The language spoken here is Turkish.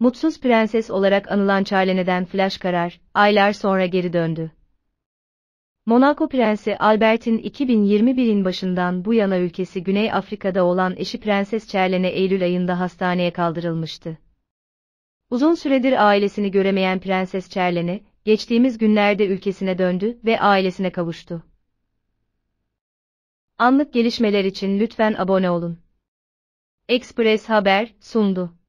Mutsuz prenses olarak anılan Charlene'den flash karar, aylar sonra geri döndü. Monaco Prensi Albert'in 2021'in başından bu yana ülkesi Güney Afrika'da olan eşi Prenses Charlene Eylül ayında hastaneye kaldırılmıştı. Uzun süredir ailesini göremeyen Prenses Charlene, geçtiğimiz günlerde ülkesine döndü ve ailesine kavuştu. Anlık gelişmeler için lütfen abone olun. Express Haber sundu.